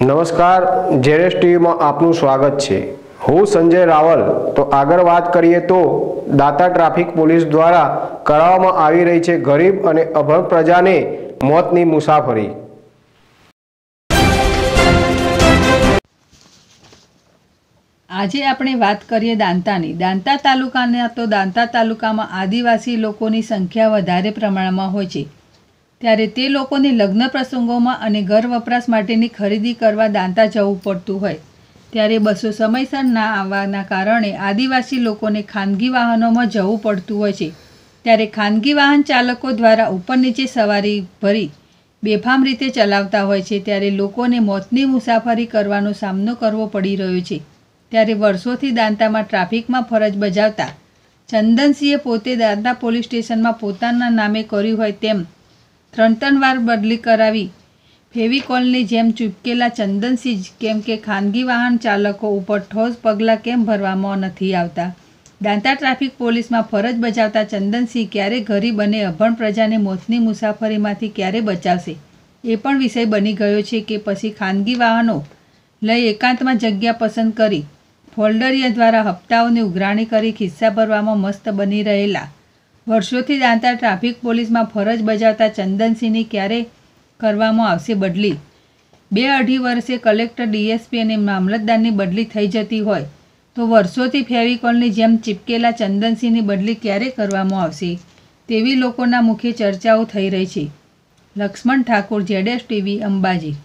નમસ્કાર જેરેસ ટીવીમાં આપનું સ્વાગત છે હું સંજય રાવલ તો આગળ વાત કરીએ તો દાતા ટ્રાફિક પોલીસ દ્વારા કરાવવામાં આવી રહી છે ગરીબ અને અભણ પ્રજાને મોતની મુસાફરી આજે આપણે વાત કરીએ દાંતાની દાંતા તાલુકાના તો દાંતા તાલુકામાં આદિવાસી લોકોની સંખ્યા વધારે પ્રમાણમાં હોય છે ત્યારે તે લોકોને લગ્ન પ્રસંગોમાં અને ઘર વપરાશ માટેની ખરીદી કરવા દાંતા જવું પડતું હોય ત્યારે બસો સમયસર ના આવવાના કારણે આદિવાસી લોકોને ખાનગી વાહનોમાં જવું પડતું હોય છે ત્યારે ખાનગી વાહન ચાલકો દ્વારા ઉપર નીચે સવારી ભરી બેફામ રીતે ચલાવતા હોય છે ત્યારે લોકોને મોતની મુસાફરી કરવાનો સામનો કરવો પડી રહ્યો છે ત્યારે વર્ષોથી દાંતામાં ટ્રાફિકમાં ફરજ બજાવતા ચંદનસિંહે પોતે દાંતા પોલીસ સ્ટેશનમાં પોતાના નામે કર્યું હોય તેમ ત્રણ ત્રણ વાર બદલી કરાવી ફેવિકોલની જેમ ચૂપકેલા ચંદનસિંહ કેમ કે ખાનગી વાહન ચાલકો ઉપર ઠોસ પગલાં કેમ ભરવામાં નથી આવતા દાંતા ટ્રાફિક પોલીસમાં ફરજ બજાવતા ચંદનસિંહ ક્યારે ગરીબ અને અભણ પ્રજાને મોતની મુસાફરીમાંથી ક્યારે બચાવશે એ પણ વિષય બની ગયો છે કે પછી ખાનગી વાહનો લઈ એકાંતમાં જગ્યા પસંદ કરી ફોલ્ડરિયા દ્વારા હપ્તાઓની ઉઘરાણી કરી ખિસ્સા ભરવામાં મસ્ત બની રહેલા વર્ષોથી જાણતા ટ્રાફિક પોલીસમાં ફરજ બજાવતા ચંદનસિંહની ક્યારે કરવામાં આવશે બદલી બે અઢી વર્ષે કલેક્ટર ડીએસપી અને મામલતદારની બદલી થઈ જતી હોય તો વર્ષોથી ફેવિકોલની જેમ ચીપકેલા ચંદનસિંહની બદલી ક્યારે કરવામાં આવશે તેવી લોકોના મુખ્ય ચર્ચાઓ થઈ રહી છે લક્ષ્મણ ઠાકુર જેડેસ ટીવી અંબાજી